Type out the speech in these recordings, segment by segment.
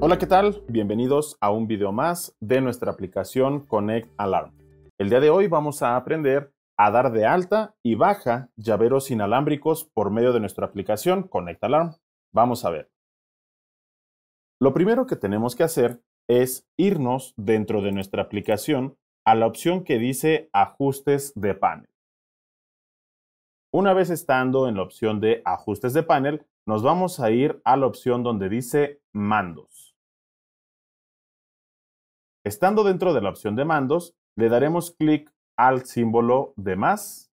Hola, ¿qué tal? Bienvenidos a un video más de nuestra aplicación Connect Alarm. El día de hoy vamos a aprender a dar de alta y baja llaveros inalámbricos por medio de nuestra aplicación Connect Alarm. Vamos a ver. Lo primero que tenemos que hacer es irnos dentro de nuestra aplicación a la opción que dice ajustes de panel. Una vez estando en la opción de ajustes de panel, nos vamos a ir a la opción donde dice mandos. Estando dentro de la opción de mandos, le daremos clic al símbolo de más.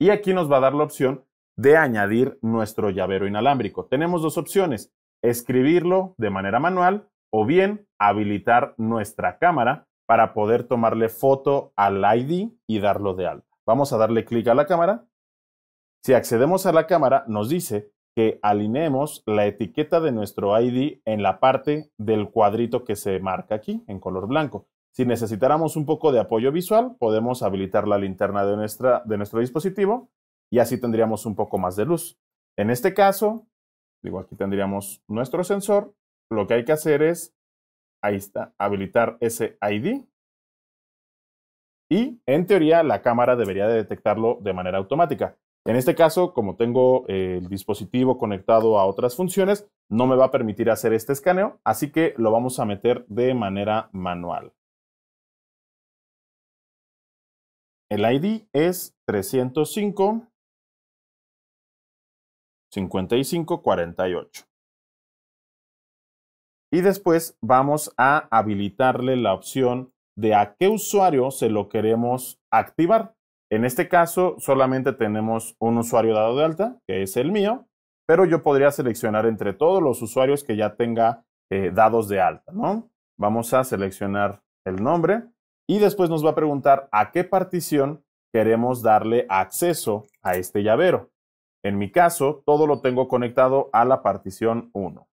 Y aquí nos va a dar la opción de añadir nuestro llavero inalámbrico. Tenemos dos opciones, escribirlo de manera manual o bien habilitar nuestra cámara para poder tomarle foto al ID y darlo de alta. Vamos a darle clic a la cámara. Si accedemos a la cámara, nos dice que alineemos la etiqueta de nuestro ID en la parte del cuadrito que se marca aquí en color blanco. Si necesitáramos un poco de apoyo visual, podemos habilitar la linterna de, nuestra, de nuestro dispositivo y así tendríamos un poco más de luz. En este caso, digo, aquí tendríamos nuestro sensor. Lo que hay que hacer es, ahí está, habilitar ese ID. Y en teoría, la cámara debería de detectarlo de manera automática. En este caso, como tengo eh, el dispositivo conectado a otras funciones, no me va a permitir hacer este escaneo, así que lo vamos a meter de manera manual. El ID es 305 5548. Y después vamos a habilitarle la opción de a qué usuario se lo queremos activar. En este caso, solamente tenemos un usuario dado de alta, que es el mío, pero yo podría seleccionar entre todos los usuarios que ya tenga eh, dados de alta, ¿no? Vamos a seleccionar el nombre y después nos va a preguntar a qué partición queremos darle acceso a este llavero. En mi caso, todo lo tengo conectado a la partición 1.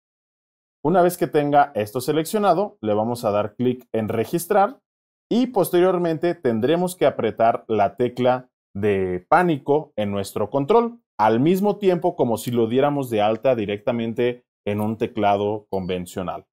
Una vez que tenga esto seleccionado, le vamos a dar clic en registrar y posteriormente tendremos que apretar la tecla de pánico en nuestro control, al mismo tiempo como si lo diéramos de alta directamente en un teclado convencional.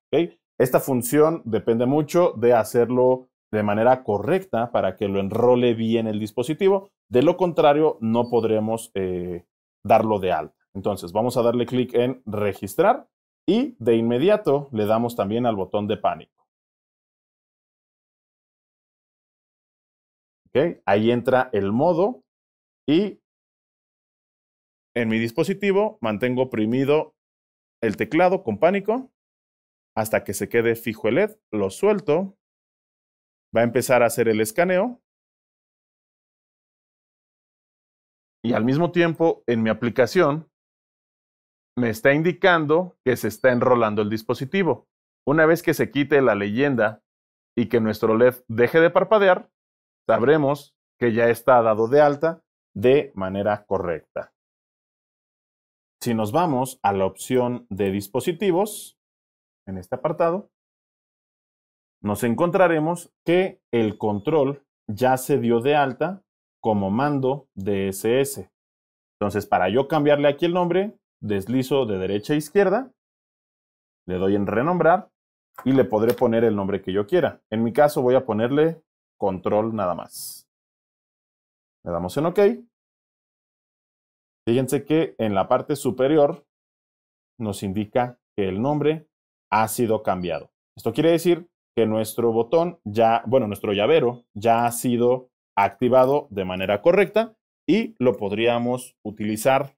Esta función depende mucho de hacerlo de manera correcta para que lo enrole bien el dispositivo. De lo contrario, no podremos eh, darlo de alta. Entonces, vamos a darle clic en registrar y de inmediato le damos también al botón de pánico. Ahí entra el modo y en mi dispositivo mantengo oprimido el teclado con pánico hasta que se quede fijo el LED, lo suelto, va a empezar a hacer el escaneo y al mismo tiempo en mi aplicación me está indicando que se está enrolando el dispositivo. Una vez que se quite la leyenda y que nuestro LED deje de parpadear, sabremos que ya está dado de alta de manera correcta. Si nos vamos a la opción de dispositivos, en este apartado, nos encontraremos que el control ya se dio de alta como mando DSS. Entonces, para yo cambiarle aquí el nombre, deslizo de derecha a izquierda, le doy en renombrar y le podré poner el nombre que yo quiera. En mi caso voy a ponerle control nada más. Le damos en OK. Fíjense que en la parte superior nos indica que el nombre ha sido cambiado. Esto quiere decir que nuestro botón ya, bueno, nuestro llavero ya ha sido activado de manera correcta y lo podríamos utilizar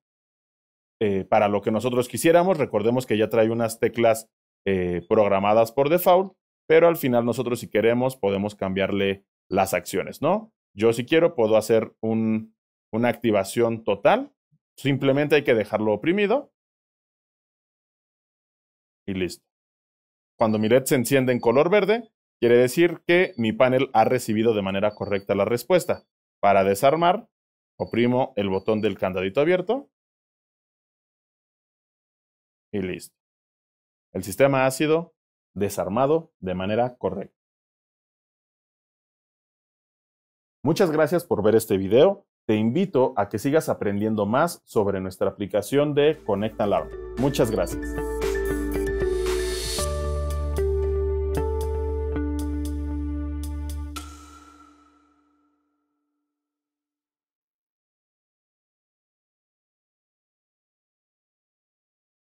eh, para lo que nosotros quisiéramos. Recordemos que ya trae unas teclas eh, programadas por default, pero al final nosotros si queremos podemos cambiarle las acciones, ¿no? Yo si quiero puedo hacer una activación total, simplemente hay que dejarlo oprimido y listo. Cuando mi LED se enciende en color verde, quiere decir que mi panel ha recibido de manera correcta la respuesta. Para desarmar, oprimo el botón del candadito abierto y listo. El sistema ha sido desarmado de manera correcta. Muchas gracias por ver este video. Te invito a que sigas aprendiendo más sobre nuestra aplicación de Connect Alarm. Muchas gracias.